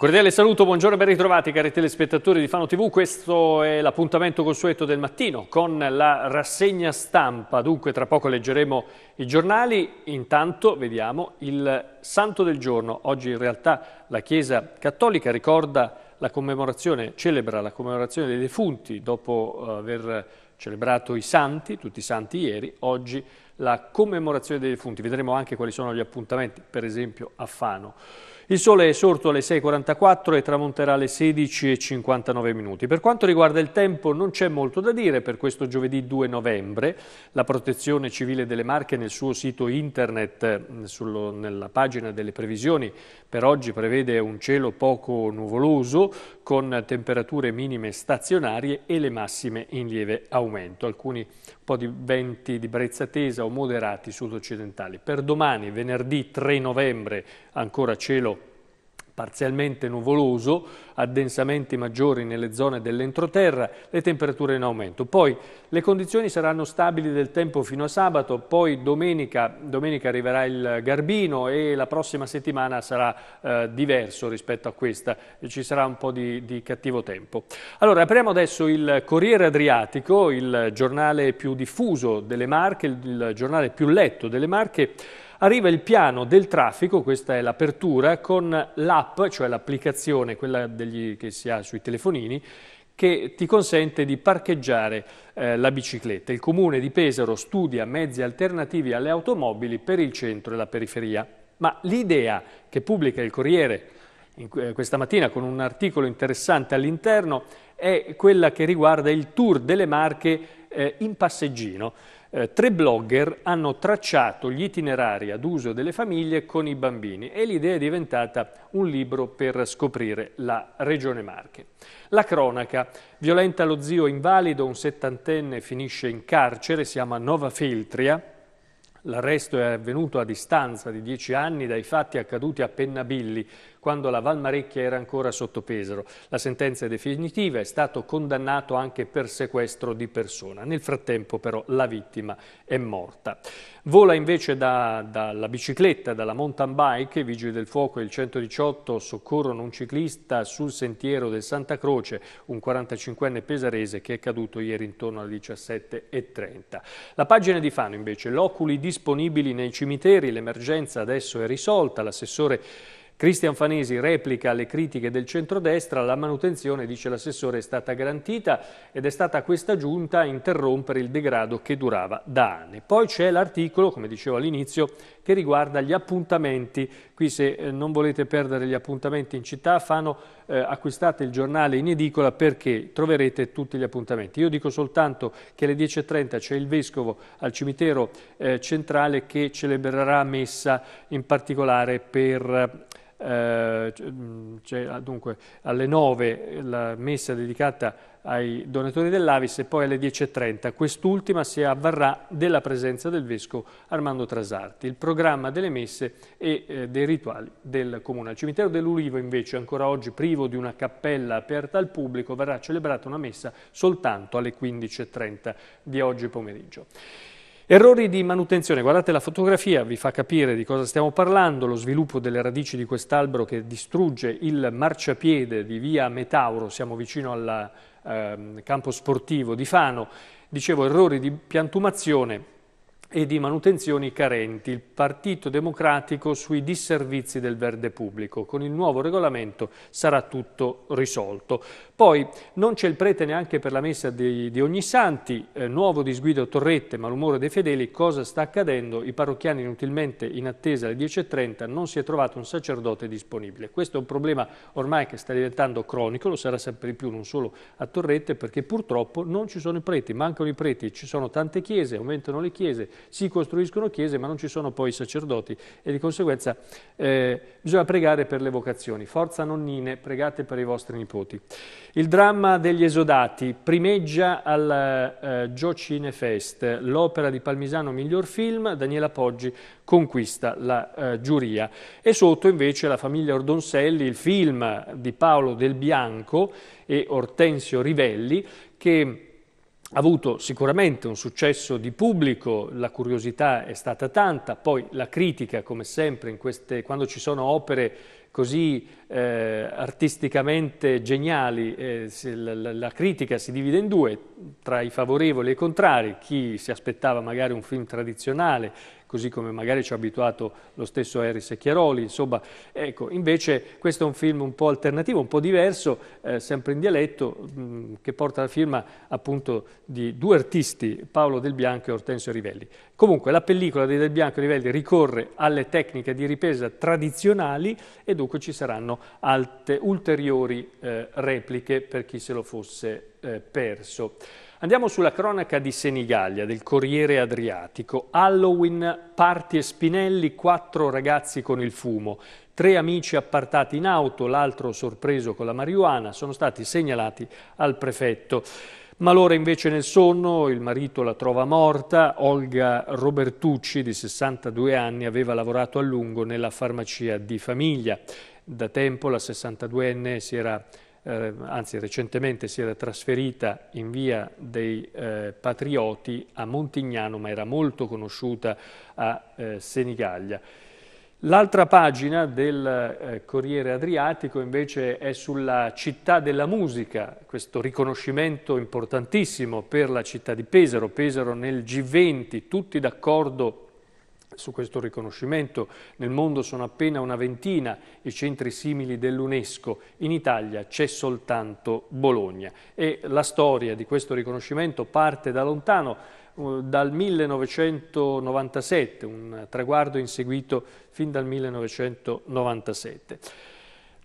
Un cordiale saluto, buongiorno e ben ritrovati cari telespettatori di Fano TV, questo è l'appuntamento consueto del mattino con la rassegna stampa, dunque tra poco leggeremo i giornali, intanto vediamo il santo del giorno, oggi in realtà la Chiesa Cattolica ricorda la commemorazione, celebra la commemorazione dei defunti dopo eh, aver celebrato i santi, tutti i santi ieri, oggi la commemorazione dei defunti, vedremo anche quali sono gli appuntamenti per esempio a Fano. Il sole è sorto alle 6.44 e tramonterà alle 16.59 minuti. Per quanto riguarda il tempo non c'è molto da dire per questo giovedì 2 novembre. La protezione civile delle Marche nel suo sito internet, mm, sullo, nella pagina delle previsioni, per oggi prevede un cielo poco nuvoloso con temperature minime stazionarie e le massime in lieve aumento. Alcuni un po' di venti di brezza tesa o moderati sud-occidentali. Per domani, venerdì 3 novembre, ancora cielo parzialmente nuvoloso, addensamenti maggiori nelle zone dell'entroterra, le temperature in aumento. Poi le condizioni saranno stabili del tempo fino a sabato, poi domenica, domenica arriverà il Garbino e la prossima settimana sarà eh, diverso rispetto a questa e ci sarà un po' di, di cattivo tempo. Allora apriamo adesso il Corriere Adriatico, il giornale più diffuso delle Marche, il giornale più letto delle Marche, Arriva il piano del traffico, questa è l'apertura, con l'app, cioè l'applicazione, quella degli, che si ha sui telefonini, che ti consente di parcheggiare eh, la bicicletta. Il comune di Pesaro studia mezzi alternativi alle automobili per il centro e la periferia. Ma l'idea che pubblica il Corriere in, eh, questa mattina con un articolo interessante all'interno è quella che riguarda il tour delle Marche eh, in passeggino. Eh, tre blogger hanno tracciato gli itinerari ad uso delle famiglie con i bambini e l'idea è diventata un libro per scoprire la Regione Marche. La cronaca. Violenta lo zio invalido, un settantenne finisce in carcere, siamo a Nova Feltria. L'arresto è avvenuto a distanza di dieci anni dai fatti accaduti a Pennabilli, quando la Valmarecchia era ancora sotto Pesaro. La sentenza è definitiva, è stato condannato anche per sequestro di persona. Nel frattempo però la vittima è morta. Vola invece dalla bicicletta, dalla mountain bike, i vigili del fuoco e il 118 soccorrono un ciclista sul sentiero del Santa Croce, un 45enne pesarese che è caduto ieri intorno alle 17.30. La pagina di Fano invece, loculi disponibili nei cimiteri, l'emergenza adesso è risolta, l'assessore Cristian Fanesi replica le critiche del centrodestra, la manutenzione, dice l'assessore, è stata garantita ed è stata questa giunta a interrompere il degrado che durava da anni. Poi c'è l'articolo, come dicevo all'inizio, che riguarda gli appuntamenti. Qui se eh, non volete perdere gli appuntamenti in città Fano, eh, acquistate il giornale in edicola perché troverete tutti gli appuntamenti. Io dico soltanto che alle 10.30 c'è il Vescovo al cimitero eh, centrale che celebrerà messa in particolare per eh, mm, ah, dunque, alle 9 la messa dedicata ai donatori dell'Avis e poi alle 10.30. Quest'ultima si avvarrà della presenza del Vescovo Armando Trasarti. Il programma delle messe e eh, dei rituali del Comune. Al cimitero dell'Ulivo invece, ancora oggi privo di una cappella aperta al pubblico, verrà celebrata una messa soltanto alle 15.30 di oggi pomeriggio. Errori di manutenzione, guardate la fotografia, vi fa capire di cosa stiamo parlando, lo sviluppo delle radici di quest'albero che distrugge il marciapiede di via Metauro, siamo vicino al eh, campo sportivo di Fano, dicevo errori di piantumazione, e di manutenzioni carenti, il Partito Democratico sui disservizi del verde pubblico. Con il nuovo regolamento sarà tutto risolto. Poi non c'è il prete neanche per la messa di, di Ogni Santi, eh, nuovo disguido Torrette, malumore dei fedeli, cosa sta accadendo? I parrocchiani inutilmente in attesa alle 10.30, non si è trovato un sacerdote disponibile. Questo è un problema ormai che sta diventando cronico, lo sarà sempre di più non solo a Torrette, perché purtroppo non ci sono i preti, mancano i preti, ci sono tante chiese, aumentano le chiese, si costruiscono chiese ma non ci sono poi sacerdoti e di conseguenza eh, bisogna pregare per le vocazioni. Forza nonnine, pregate per i vostri nipoti. Il dramma degli esodati primeggia al eh, Giocine Fest, l'opera di Palmisano miglior film, Daniela Poggi conquista la eh, giuria. E sotto invece la famiglia Ordonselli, il film di Paolo Del Bianco e Ortensio Rivelli che ha avuto sicuramente un successo di pubblico, la curiosità è stata tanta, poi la critica, come sempre, queste, quando ci sono opere così eh, artisticamente geniali, eh, la, la, critica si divide in due, tra i favorevoli e i contrari, chi si aspettava magari un film tradizionale così come magari ci ha abituato lo stesso Eris e Chiaroli, insomma, ecco, invece questo è un film un po' alternativo, un po' diverso, eh, sempre in dialetto, mh, mm, che porta la firma appunto di due artisti, Paolo Del Bianco e Ortensio Rivelli. Comunque la pellicola di Del Bianco e Rivelli ricorre alle tecniche di ripresa tradizionali e dunque ci saranno alte, ulteriori eh, repliche per chi se lo fosse eh, perso. Andiamo sulla cronaca di Senigallia, del Corriere Adriatico. Halloween, parti e spinelli, quattro ragazzi con il fumo. Tre amici appartati in auto, l'altro sorpreso con la marijuana, sono stati segnalati al prefetto. Malora invece nel sonno, il marito la trova morta, Olga Robertucci di 62 anni aveva lavorato a lungo nella farmacia di famiglia. Da tempo la 62enne si era eh, anzi recentemente si era trasferita in via dei eh, Patrioti a Montignano, ma era molto conosciuta a eh, Senigallia. L'altra pagina del eh, Corriere Adriatico invece è sulla città della musica, questo riconoscimento importantissimo per la città di Pesaro. Pesaro nel G20, tutti d'accordo su questo riconoscimento. Nel mondo sono appena una ventina i centri simili dell'UNESCO, in Italia c'è soltanto Bologna. E la storia di questo riconoscimento parte da lontano, eh, dal 1997, un traguardo inseguito fin dal 1997.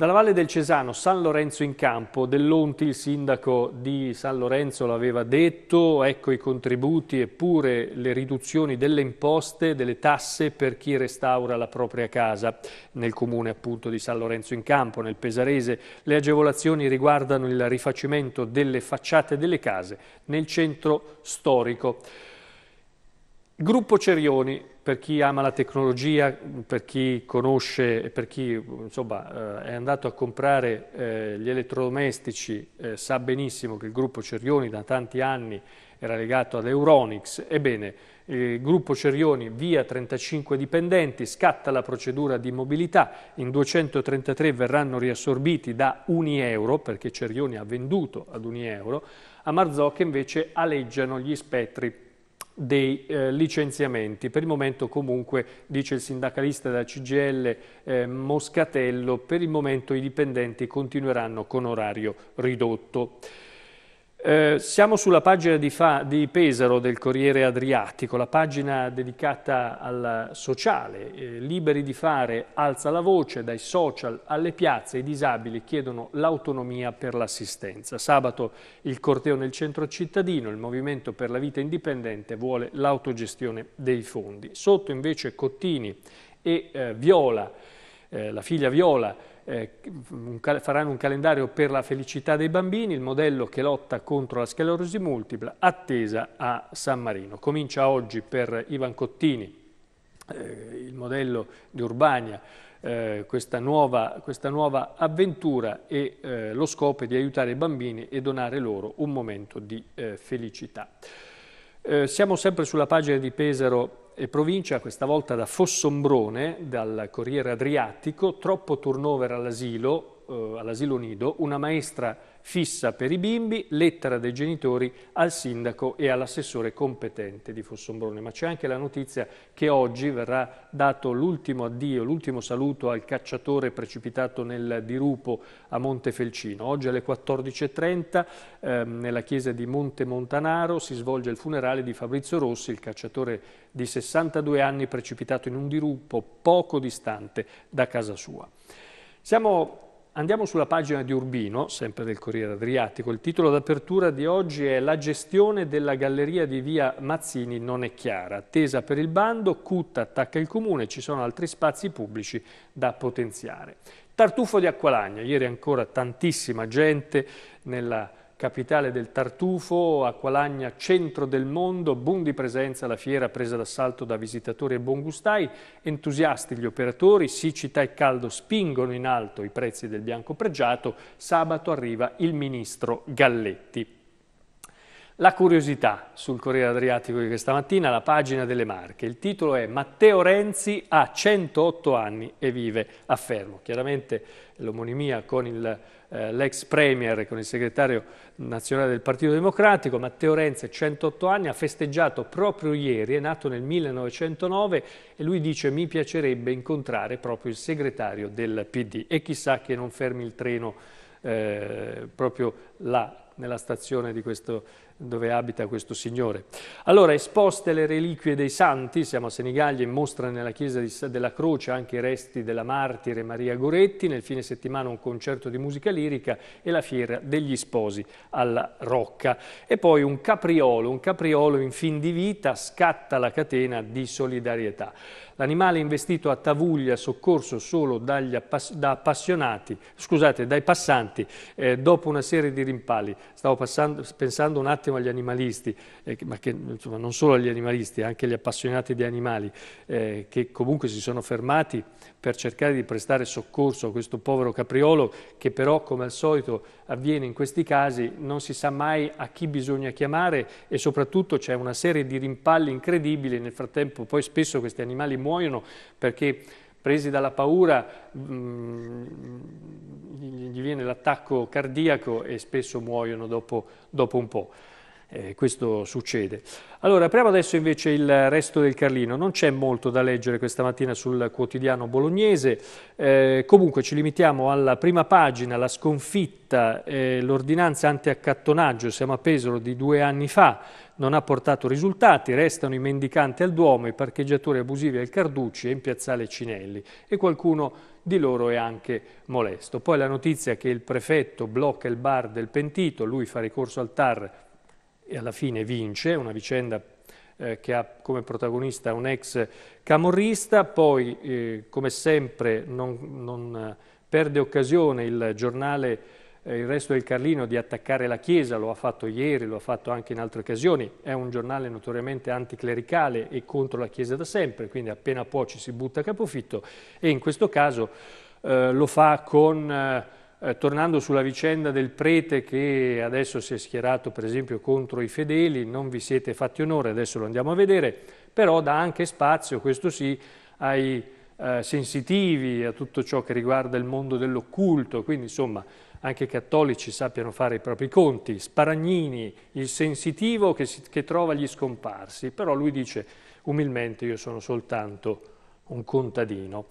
Dalla Valle del Cesano, San Lorenzo in campo, Dell'Onti, il sindaco di San Lorenzo l'aveva detto, ecco i contributi eppure le riduzioni delle imposte, delle tasse per chi restaura la propria casa. Nel comune appunto di San Lorenzo in campo, nel Pesarese, le agevolazioni riguardano il rifacimento delle facciate delle case nel centro storico. Gruppo Cerioni, per chi ama la tecnologia, per chi conosce, per chi insomma, eh, è andato a comprare eh, gli elettrodomestici, eh, sa benissimo che il gruppo Cerioni da tanti anni era legato ad Euronics. Ebbene, il gruppo Cerioni via 35 dipendenti, scatta la procedura di mobilità, in 233 verranno riassorbiti da Unieuro, perché Cerioni ha venduto ad Unieuro, a Marzocca invece aleggiano gli spettri dei eh, licenziamenti. Per il momento comunque, dice il sindacalista della CGL eh, Moscatello, per il momento i dipendenti continueranno con orario ridotto. Eh, siamo sulla pagina di, fa, di, Pesaro del Corriere Adriatico, la pagina dedicata al sociale. Eh, liberi di fare, alza la voce, dai social alle piazze, i disabili chiedono l'autonomia per l'assistenza. Sabato il corteo nel centro cittadino, il Movimento per la Vita Indipendente vuole l'autogestione dei fondi. Sotto invece Cottini e eh, Viola, eh, la figlia Viola, eh, faranno un calendario per la felicità dei bambini, il modello che lotta contro la sclerosi multipla, attesa a San Marino. Comincia oggi per Ivan Cottini, eh, il modello di Urbania, eh, questa, nuova, questa, nuova, avventura e eh, lo scopo è di aiutare i bambini e donare loro un momento di eh, felicità. Eh, siamo sempre sulla pagina di Pesaro e provincia, questa volta da Fossombrone, dal Corriere Adriatico, troppo turnover all'asilo, eh, all'asilo nido, una maestra fissa per i bimbi, lettera dei genitori al sindaco e all'assessore competente di Fossombrone. Ma c'è anche la notizia che oggi verrà dato l'ultimo addio, l'ultimo saluto al cacciatore precipitato nel dirupo a Montefelcino. Oggi alle 14.30 ehm, nella chiesa di Monte Montanaro si svolge il funerale di Fabrizio Rossi, il cacciatore di 62 anni precipitato in un dirupo poco distante da casa sua. Siamo Andiamo sulla pagina di Urbino, sempre del Corriere Adriatico. Il titolo d'apertura di oggi è La gestione della galleria di via Mazzini non è chiara. Tesa per il bando, Cutta attacca il comune, ci sono altri spazi pubblici da potenziare. Tartufo di Acqualagna, ieri ancora tantissima gente nella capitale del Tartufo, Acqualagna, centro del mondo, boom di presenza alla fiera presa d'assalto da visitatori e buongustai, entusiasti gli operatori, siccità e caldo spingono in alto i prezzi del bianco pregiato, sabato arriva il ministro Galletti. La curiosità sul Corriere Adriatico di questa mattina, la pagina delle Marche. Il titolo è Matteo Renzi ha 108 anni e vive a Fermo. Chiaramente l'omonimia con il eh, l'ex premier con il segretario nazionale del Partito Democratico, Matteo Renzi, 108 anni, ha festeggiato proprio ieri, è nato nel 1909 e lui dice mi piacerebbe incontrare proprio il segretario del PD e chissà che non fermi il treno eh, proprio là nella stazione di questo dove abita questo signore. Allora, esposte le reliquie dei santi, siamo a Senigallia, in mostra nella chiesa di, della Croce anche i resti della martire Maria Goretti, nel fine settimana un concerto di musica lirica e la fiera degli sposi alla Rocca. E poi un capriolo, un capriolo in fin di vita scatta la catena di solidarietà. L'animale investito a Tavuglia, soccorso solo dagli appass da appassionati, scusate, dai passanti, eh, dopo una serie di rimpalli. Stavo passando, pensando un attimo agli animalisti, eh, ma che, insomma, non solo agli animalisti, anche agli appassionati di animali, eh, che comunque si sono fermati per cercare di prestare soccorso a questo povero capriolo, che però, come al solito avviene in questi casi, non si sa mai a chi bisogna chiamare e soprattutto c'è una serie di rimpalli incredibili, nel frattempo poi spesso questi animali muoiono muoiono perché presi dalla paura mh, mm, gli viene l'attacco cardiaco e spesso muoiono dopo, dopo un po' eh, questo succede. Allora, apriamo adesso invece il resto del Carlino. Non c'è molto da leggere questa mattina sul quotidiano bolognese. Eh, comunque ci limitiamo alla prima pagina, la sconfitta, eh, l'ordinanza antiaccattonaggio, siamo a Pesaro di due anni fa, non ha portato risultati, restano i mendicanti al Duomo, i parcheggiatori abusivi al Carducci e in piazzale Cinelli e qualcuno di loro è anche molesto. Poi la notizia che il prefetto blocca il bar del pentito, lui fa ricorso al TAR e alla fine vince, una vicenda eh, che ha come protagonista un ex camorrista, poi eh, come sempre non, non, eh, perde occasione il giornale eh, Il Resto del Carlino di attaccare la Chiesa, lo ha fatto ieri, lo ha fatto anche in altre occasioni, è un giornale notoriamente anticlericale e contro la Chiesa da sempre, quindi appena può ci si butta a capofitto e in questo caso eh, lo fa con eh, eh, tornando sulla vicenda del prete che adesso si è schierato per esempio contro i fedeli, non vi siete fatti onore, adesso lo andiamo a vedere, però dà anche spazio, questo sì, ai eh, sensitivi, a tutto ciò che riguarda il mondo dell'occulto, quindi insomma anche i cattolici sappiano fare i propri conti, Sparagnini, il sensitivo che, si, che trova gli scomparsi, però lui dice umilmente io sono soltanto un contadino.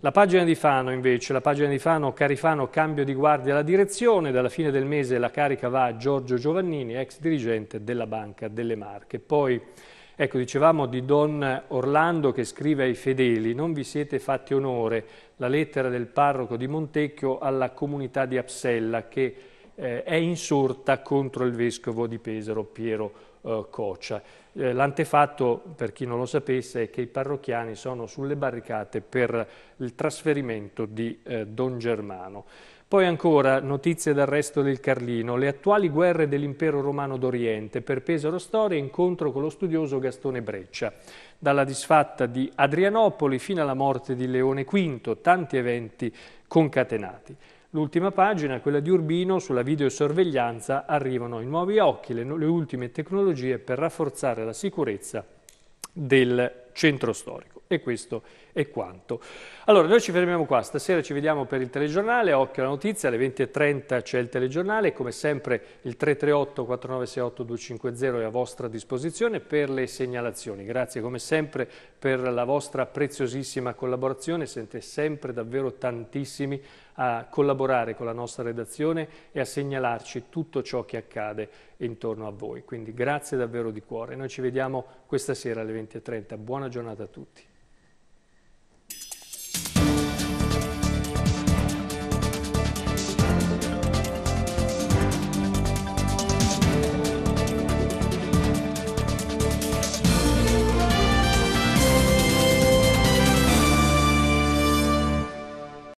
La pagina di Fano invece, la pagina di Fano, Carifano, cambio di guardia alla direzione, dalla fine del mese la carica va a Giorgio Giovannini, ex dirigente della Banca delle Marche. Poi, ecco, dicevamo di Don Orlando che scrive ai fedeli, non vi siete fatti onore, la lettera del parroco di Montecchio alla comunità di Apsella che eh, è insorta contro il vescovo di Pesaro Piero eh, Coccia. Eh, l'antefatto, per chi non lo sapesse, è che i parrocchiani sono sulle barricate per il trasferimento di eh, Don Germano. Poi ancora notizie d'arresto del Carlino, le attuali guerre dell'impero romano d'Oriente, per Pesaro Storia incontro con lo studioso Gastone Breccia. Dalla disfatta di Adrianopoli fino alla morte di Leone V, tanti eventi concatenati. L'ultima pagina, quella di Urbino, sulla videosorveglianza arrivano i nuovi occhi, le, le ultime tecnologie per rafforzare la sicurezza del centro storico. E questo è quanto. Allora, noi ci fermiamo qua. Stasera ci vediamo per il telegiornale. Occhio alla notizia, alle 20.30 c'è il telegiornale. Come sempre il 338-4968-250 è a vostra disposizione per le segnalazioni. Grazie come sempre per la vostra preziosissima collaborazione. Siete sempre davvero tantissimi a collaborare con la nostra redazione e a segnalarci tutto ciò che accade intorno a voi. Quindi grazie davvero di cuore. Noi ci vediamo questa sera alle 20.30. Buona giornata a tutti.